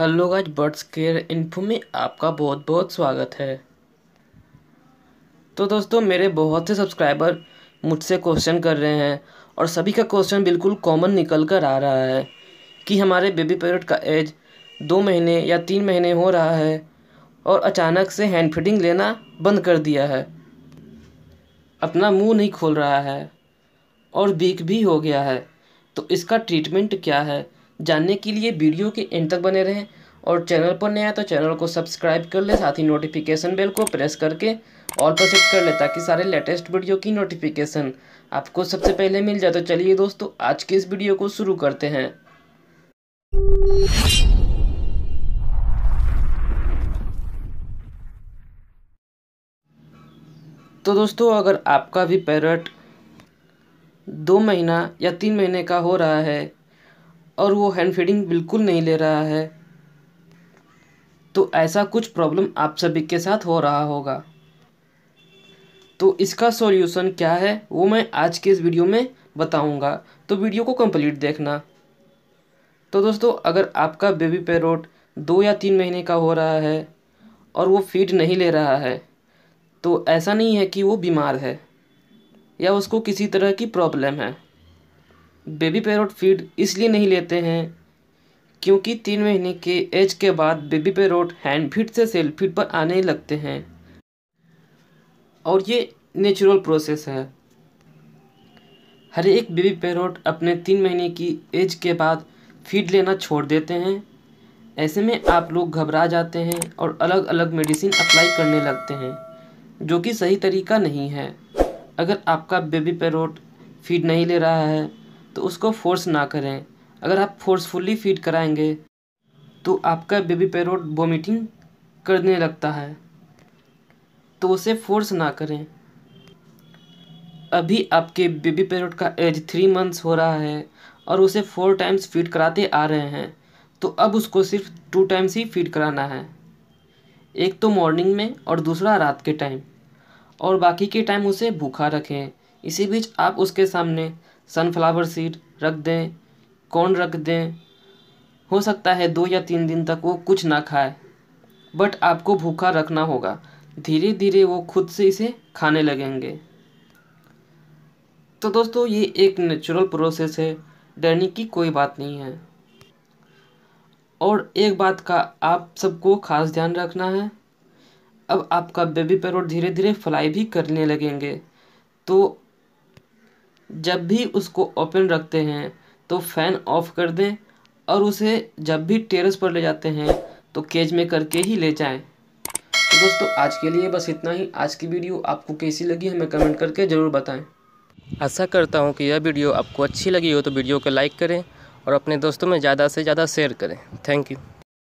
hello guys Birds Care Info में आपका बहुत बहुत स्वागत है तो दोस्तों मेरे बहुत से सब्सक्राइबर मुझसे क्वेश्चन कर रहे हैं और सभी का क्वेश्चन बिल्कुल कॉमन निकल कर आ रहा है कि हमारे बेबी पेरेट का एज दो महीने या तीन महीने हो रहा है और अचानक से हैंड फीडिंग लेना बंद कर दिया है अपना मुंह नहीं खोल रहा है और वीक भी हो गया है तो इसका ट्रीटमेंट क्या है जानने के लिए वीडियो के एंड तक बने रहें और चैनल पर नया तो चैनल को सब्सक्राइब कर ले साथ ही नोटिफिकेशन बेल को प्रेस करके ऑल पर सेट कर ले ताकि सारे लेटेस्ट वीडियो की नोटिफिकेशन आपको सबसे पहले मिल जाए तो चलिए दोस्तों आज के इस वीडियो को शुरू करते हैं तो दोस्तों अगर आपका भी पैरट दो महीना या तीन महीने का हो रहा है और वो हैंड फीडिंग बिल्कुल नहीं ले रहा है तो ऐसा कुछ प्रॉब्लम आप सभी के साथ हो रहा होगा तो इसका सॉल्यूशन क्या है वो मैं आज के इस वीडियो में बताऊंगा तो वीडियो को कंप्लीट देखना तो दोस्तों अगर आपका बेबी पेरोट दो या तीन महीने का हो रहा है और वो फीड नहीं ले रहा है तो ऐसा नहीं है कि वो बीमार है या उसको किसी तरह की प्रॉब्लम है बेबी पेरोट फीड इसलिए नहीं लेते हैं क्योंकि तीन महीने के एज के बाद बेबी पेरोट हैंड फीड से सेल फीड पर आने लगते हैं और ये नेचुरल प्रोसेस है हर एक बेबी पेरोट अपने तीन महीने की एज के बाद फीड लेना छोड़ देते हैं ऐसे में आप लोग घबरा जाते हैं और अलग अलग मेडिसिन अप्लाई करने लगते हैं जो कि सही तरीका नहीं है अगर आपका बेबी पेरोट फीड नहीं ले रहा है तो उसको फोर्स ना करें अगर आप फोर्सफुली फीड कराएंगे तो आपका बेबी पैरोट वोमिटिंग करने लगता है तो उसे फोर्स ना करें अभी आपके बेबी पैरोट का एज थ्री मंथ्स हो रहा है और उसे फोर टाइम्स फीड कराते आ रहे हैं तो अब उसको सिर्फ टू टाइम्स ही फीड कराना है एक तो मॉर्निंग में और दूसरा रात के टाइम और बाकी के टाइम उसे भूखा रखें इसी बीच आप उसके सामने सनफ्लावर सीड रख दें कॉर्न रख दें हो सकता है दो या तीन दिन तक वो कुछ ना खाए बट आपको भूखा रखना होगा धीरे धीरे वो खुद से इसे खाने लगेंगे तो दोस्तों ये एक नेचुरल प्रोसेस है डरने की कोई बात नहीं है और एक बात का आप सबको खास ध्यान रखना है अब आपका बेबी पैरोट धीरे धीरे फ्लाई भी करने लगेंगे तो जब भी उसको ओपन रखते हैं तो फ़ैन ऑफ कर दें और उसे जब भी टेरेस पर ले जाते हैं तो केज में करके ही ले जाएं तो दोस्तों आज के लिए बस इतना ही आज की वीडियो आपको कैसी लगी हमें कमेंट करके ज़रूर बताएं आशा करता हूँ कि यह वीडियो आपको अच्छी लगी हो तो वीडियो को लाइक करें और अपने दोस्तों में ज़्यादा से ज़्यादा शेयर करें थैंक यू